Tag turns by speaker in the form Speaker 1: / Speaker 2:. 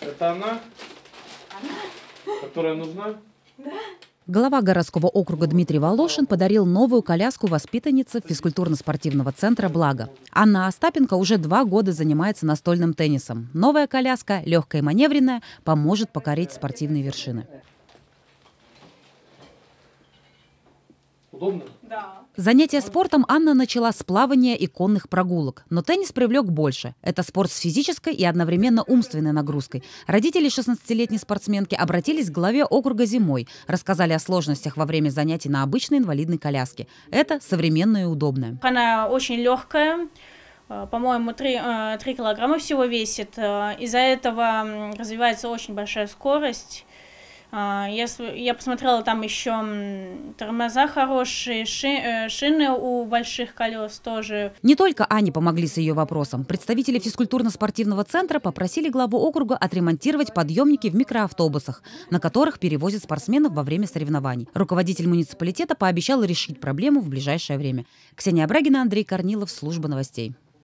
Speaker 1: Это она? Она? Которая нужна? Да.
Speaker 2: Глава городского округа Дмитрий Волошин подарил новую коляску воспитаннице физкультурно-спортивного центра «Благо». Анна Остапенко уже два года занимается настольным теннисом. Новая коляска, легкая и маневренная, поможет покорить спортивные вершины.
Speaker 1: Удобно? Да.
Speaker 2: Занятия спортом Анна начала с плавания и конных прогулок. Но теннис привлек больше. Это спорт с физической и одновременно умственной нагрузкой. Родители 16-летней спортсменки обратились к главе округа зимой. Рассказали о сложностях во время занятий на обычной инвалидной коляске. Это современное и удобное.
Speaker 3: Она очень легкая э, по-моему, 3, 3 э, килограмма всего весит. Э, из-за этого развивается очень большая скорость. Если, а, я посмотрела, там еще тормоза хорошие, ши, э, шины у больших колес тоже.
Speaker 2: Не только Ане помогли с ее вопросом. Представители физкультурно-спортивного центра попросили главу округа отремонтировать подъемники в микроавтобусах, на которых перевозят спортсменов во время соревнований. Руководитель муниципалитета пообещал решить проблему в ближайшее время. Ксения Абрагина, Андрей Корнилов, служба новостей.